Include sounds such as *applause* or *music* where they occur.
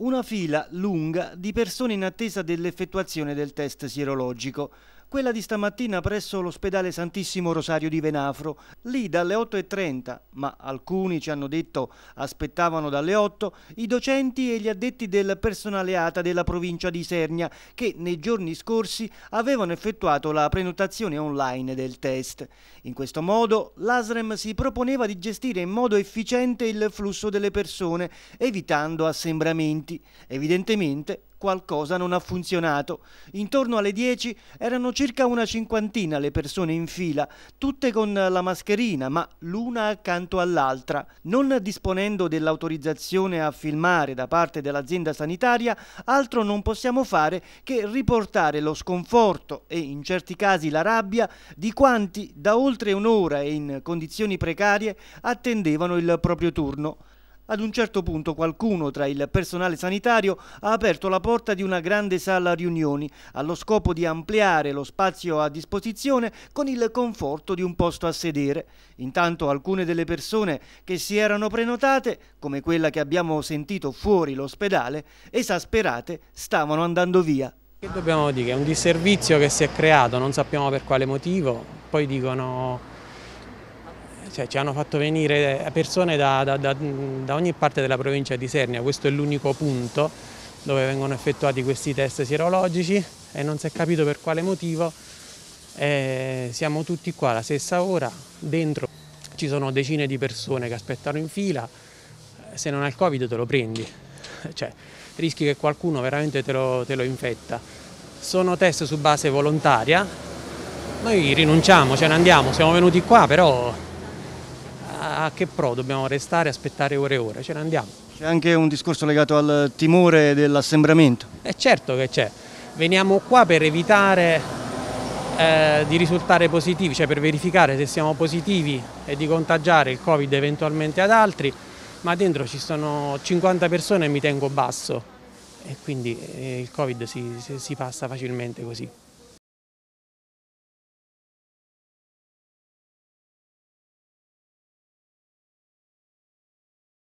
Una fila lunga di persone in attesa dell'effettuazione del test sierologico quella di stamattina presso l'ospedale Santissimo Rosario di Venafro, lì dalle 8.30, ma alcuni ci hanno detto aspettavano dalle 8, i docenti e gli addetti del personale ATA della provincia di Sernia che nei giorni scorsi avevano effettuato la prenotazione online del test. In questo modo l'ASREM si proponeva di gestire in modo efficiente il flusso delle persone, evitando assembramenti. Evidentemente qualcosa non ha funzionato. Intorno alle 10 erano circa una cinquantina le persone in fila, tutte con la mascherina, ma l'una accanto all'altra. Non disponendo dell'autorizzazione a filmare da parte dell'azienda sanitaria, altro non possiamo fare che riportare lo sconforto e in certi casi la rabbia di quanti da oltre un'ora e in condizioni precarie attendevano il proprio turno. Ad un certo punto qualcuno tra il personale sanitario ha aperto la porta di una grande sala riunioni allo scopo di ampliare lo spazio a disposizione con il conforto di un posto a sedere. Intanto alcune delle persone che si erano prenotate, come quella che abbiamo sentito fuori l'ospedale, esasperate stavano andando via. Che dobbiamo dire? È un disservizio che si è creato, non sappiamo per quale motivo, poi dicono cioè, ci hanno fatto venire persone da, da, da, da ogni parte della provincia di Sernia, questo è l'unico punto dove vengono effettuati questi test sierologici e non si è capito per quale motivo eh, siamo tutti qua alla stessa ora, dentro ci sono decine di persone che aspettano in fila, se non hai il Covid te lo prendi, *laughs* cioè rischi che qualcuno veramente te lo, te lo infetta. Sono test su base volontaria, noi rinunciamo, ce ne andiamo, siamo venuti qua però che pro dobbiamo restare, aspettare ore e ore, ce ne andiamo. C'è anche un discorso legato al timore dell'assembramento? È eh, certo che c'è, veniamo qua per evitare eh, di risultare positivi, cioè per verificare se siamo positivi e di contagiare il Covid eventualmente ad altri, ma dentro ci sono 50 persone e mi tengo basso e quindi eh, il Covid si, si passa facilmente così.